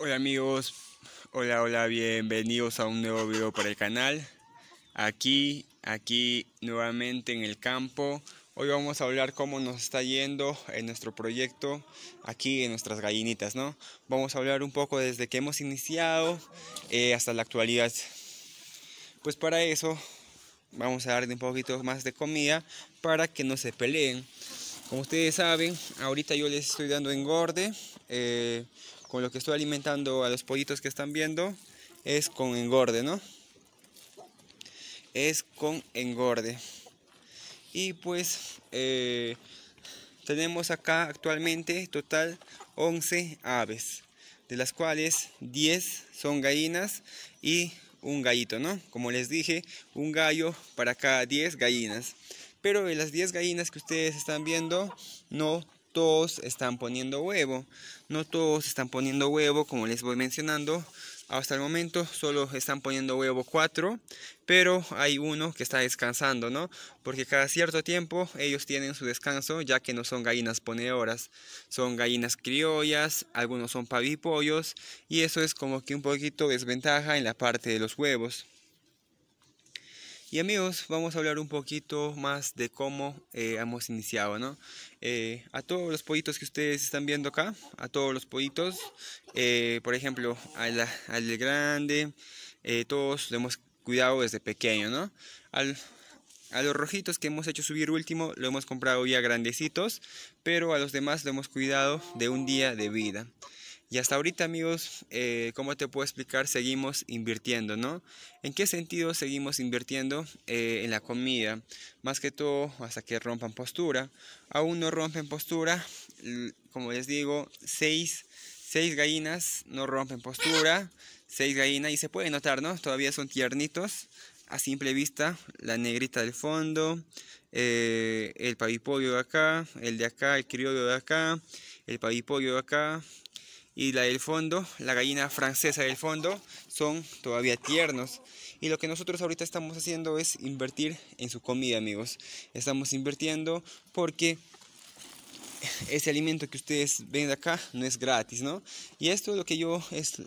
Hola amigos, hola hola, bienvenidos a un nuevo video para el canal Aquí, aquí nuevamente en el campo Hoy vamos a hablar cómo nos está yendo en nuestro proyecto Aquí en nuestras gallinitas, ¿no? Vamos a hablar un poco desde que hemos iniciado eh, hasta la actualidad Pues para eso vamos a darle un poquito más de comida para que no se peleen como ustedes saben, ahorita yo les estoy dando engorde. Eh, con lo que estoy alimentando a los pollitos que están viendo es con engorde, ¿no? Es con engorde. Y pues eh, tenemos acá actualmente total 11 aves, de las cuales 10 son gallinas y un gallito, ¿no? Como les dije, un gallo para cada 10 gallinas. Pero de las 10 gallinas que ustedes están viendo, no todos están poniendo huevo. No todos están poniendo huevo, como les voy mencionando. Hasta el momento solo están poniendo huevo 4, pero hay uno que está descansando, ¿no? Porque cada cierto tiempo ellos tienen su descanso, ya que no son gallinas ponedoras, son gallinas criollas, algunos son pavipollos, y eso es como que un poquito desventaja en la parte de los huevos. Y amigos, vamos a hablar un poquito más de cómo eh, hemos iniciado, ¿no? Eh, a todos los pollitos que ustedes están viendo acá, a todos los pollitos, eh, por ejemplo, al, al grande, todos lo hemos cuidado desde pequeño, ¿no? a los rojitos que hemos hecho subir último lo hemos comprado ya grandecitos, pero a los demás lo hemos cuidado de un día de vida. Y hasta ahorita, amigos, como eh, ¿cómo te puedo explicar? Seguimos invirtiendo, ¿no? ¿En qué sentido seguimos invirtiendo? Eh, en la comida. Más que todo, hasta que rompan postura. Aún no rompen postura. Como les digo, seis seis gallinas no rompen postura, seis gallinas y se puede notar, ¿no? Todavía son tiernitos. A simple vista, la negrita del fondo, eh, el pavipodio de acá, el de acá, el criollo de acá, el pavipodio de acá, y la del fondo, la gallina francesa del fondo, son todavía tiernos. Y lo que nosotros ahorita estamos haciendo es invertir en su comida, amigos. Estamos invirtiendo porque ese alimento que ustedes ven acá no es gratis, ¿no? Y esto es lo que yo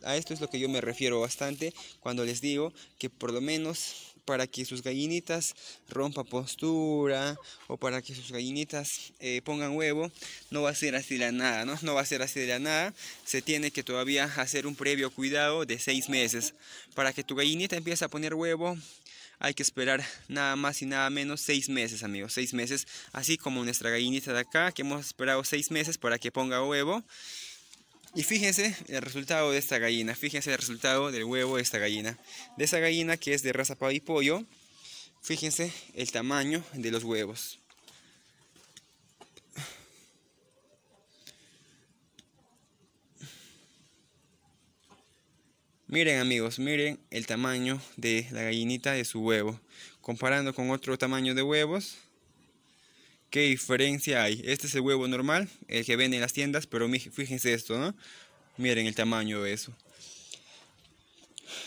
a esto es lo que yo me refiero bastante cuando les digo que por lo menos para que sus gallinitas rompa postura o para que sus gallinitas eh, pongan huevo, no va a ser así de la nada, ¿no? No va a ser así de la nada. Se tiene que todavía hacer un previo cuidado de seis meses. Para que tu gallinita empiece a poner huevo, hay que esperar nada más y nada menos seis meses, amigos. Seis meses, así como nuestra gallinita de acá, que hemos esperado seis meses para que ponga huevo. Y fíjense el resultado de esta gallina, fíjense el resultado del huevo de esta gallina. De esta gallina que es de raza pavo y pollo, fíjense el tamaño de los huevos. Miren amigos, miren el tamaño de la gallinita de su huevo. Comparando con otro tamaño de huevos, ¿Qué diferencia hay? Este es el huevo normal, el que venden en las tiendas, pero fíjense esto, ¿no? Miren el tamaño de eso.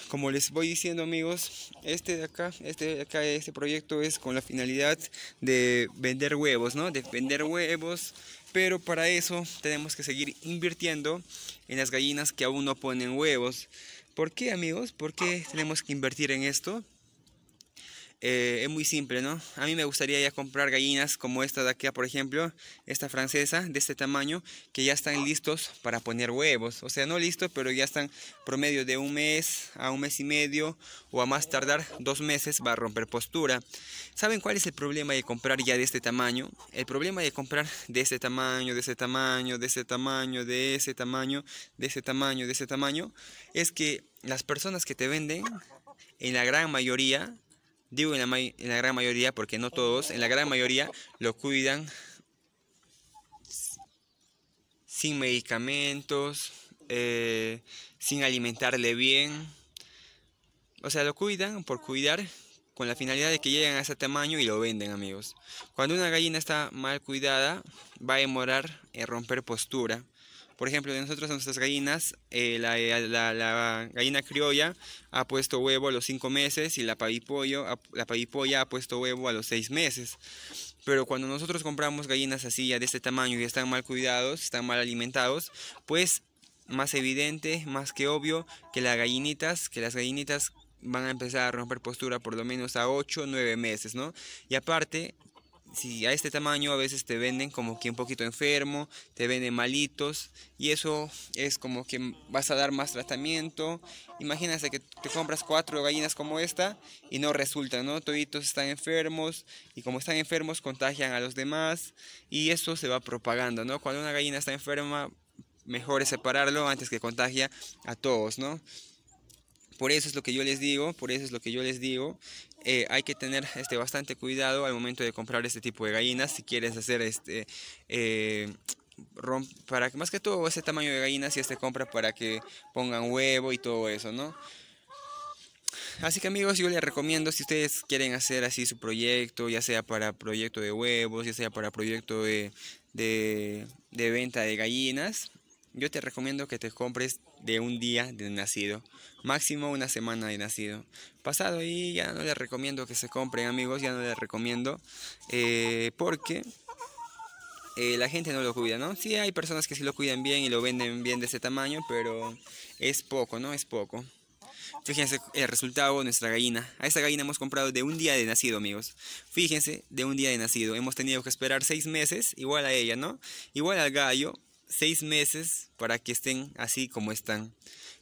Como les voy diciendo amigos, este acá, este acá, este proyecto es con la finalidad de vender huevos, ¿no? De vender huevos, pero para eso tenemos que seguir invirtiendo en las gallinas que aún no ponen huevos. ¿Por qué amigos? ¿Por qué tenemos que invertir en esto? Eh, es muy simple, ¿no? A mí me gustaría ya comprar gallinas como esta de aquí, por ejemplo, esta francesa de este tamaño, que ya están listos para poner huevos. O sea, no listos, pero ya están promedio de un mes a un mes y medio o a más tardar dos meses va a romper postura. ¿Saben cuál es el problema de comprar ya de este tamaño? El problema de comprar de este tamaño, de este tamaño, de este tamaño, de ese tamaño, de ese tamaño, de ese tamaño, es que las personas que te venden, en la gran mayoría, Digo en la, gran mayoría, porque no todos, en la gran mayoría lo cuidan sin medicamentos, eh, sin alimentarle bien. O sea, lo cuidan por cuidar con la finalidad de que lleguen a ese tamaño y lo venden, amigos. Cuando una gallina está mal cuidada, va a demorar en romper postura. Por ejemplo, de nosotros nuestras gallinas, eh, la, gallina criolla ha puesto huevo a los 5 meses y la, pavipollo, la pavipolla ha puesto huevo a los 6 meses. Pero cuando nosotros compramos gallinas así ya de este tamaño y están mal cuidados, están mal alimentados, pues más evidente, más que obvio, que las gallinitas, que las gallinitas van a empezar a romper postura por lo menos a 8 o 9 meses, ¿no? Y aparte, si a este tamaño a veces te venden como que un poquito enfermo, te venden malitos y eso es como que vas a dar más tratamiento. Imagínate que te compras cuatro gallinas como esta y no resultan, ¿no? Toditos están enfermos y como están enfermos contagian a los demás y eso se va propagando, ¿no? Cuando una gallina está enferma, mejor es separarlo antes que contagia a todos, ¿no? Por eso es lo que yo les digo, por eso es lo que yo les digo. Eh, hay que tener este, bastante cuidado al momento de comprar este tipo de gallinas si quieres hacer este... Eh, para que más que todo ese tamaño de gallinas y este compra para que pongan huevo y todo eso, ¿no? Así que amigos, yo les recomiendo si ustedes quieren hacer así su proyecto, ya sea para proyecto de huevos, ya sea para proyecto de venta de gallinas, yo te recomiendo que te compres de un día de nacido, máximo una semana de nacido. Pasado y ya no les recomiendo que se compren amigos, ya no les recomiendo eh, porque eh, la gente no lo cuida, ¿no? Sí hay personas que sí lo cuidan bien y lo venden bien de ese tamaño, pero es poco, ¿no? Es poco. Fíjense el resultado de nuestra gallina. A esta gallina hemos comprado de un día de nacido, amigos. Fíjense, de un día de nacido. Hemos tenido que esperar seis meses, igual a ella, ¿no? Igual al gallo, seis meses para que estén así como están.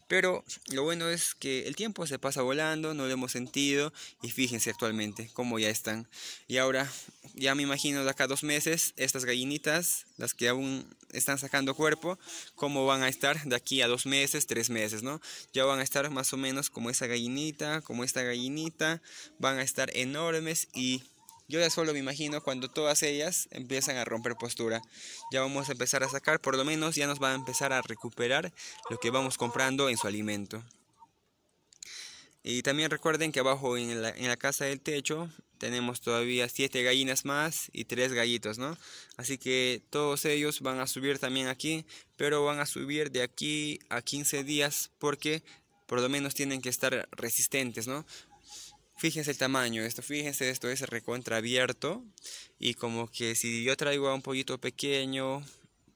Pero lo bueno es que el tiempo se pasa volando, no lo hemos sentido y fíjense actualmente cómo ya están. Y ahora ya me imagino de acá dos meses estas gallinitas, las que aún están sacando cuerpo, cómo van a estar de aquí a dos meses, tres meses, ¿no? Ya van a estar más o menos como esa gallinita, como esta gallinita, van a estar enormes y yo ya solo me imagino cuando todas ellas empiezan a romper postura. Ya vamos a empezar a sacar, por lo menos ya nos va a empezar a recuperar lo que vamos comprando en su alimento. Y también recuerden que abajo en la, en la casa del techo tenemos todavía 7 gallinas más y 3 gallitos, ¿no? Así que todos ellos van a subir también aquí, pero van a subir de aquí a 15 días porque por lo menos tienen que estar resistentes, ¿no? fíjense el tamaño, esto, fíjense, esto es abierto y como que si yo traigo a un pollito pequeño,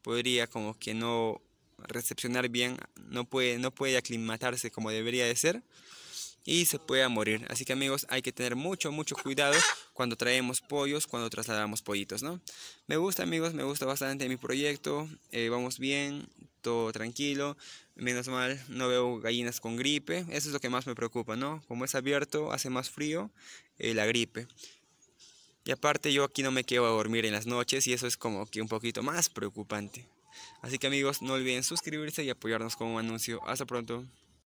podría como que no recepcionar bien, no puede, no puede aclimatarse como debería de ser y se puede morir. Así que amigos, hay que tener mucho, mucho cuidado cuando traemos pollos, cuando trasladamos pollitos, ¿no? Me gusta amigos, me gusta bastante mi proyecto, eh, vamos bien, todo tranquilo, menos mal, no veo gallinas con gripe, eso es lo que más me preocupa, ¿no? Como es abierto, hace más frío, eh, la gripe. Y aparte yo aquí no me quedo a dormir en las noches y eso es como que un poquito más preocupante. Así que amigos, no olviden suscribirse y apoyarnos con un anuncio. Hasta pronto.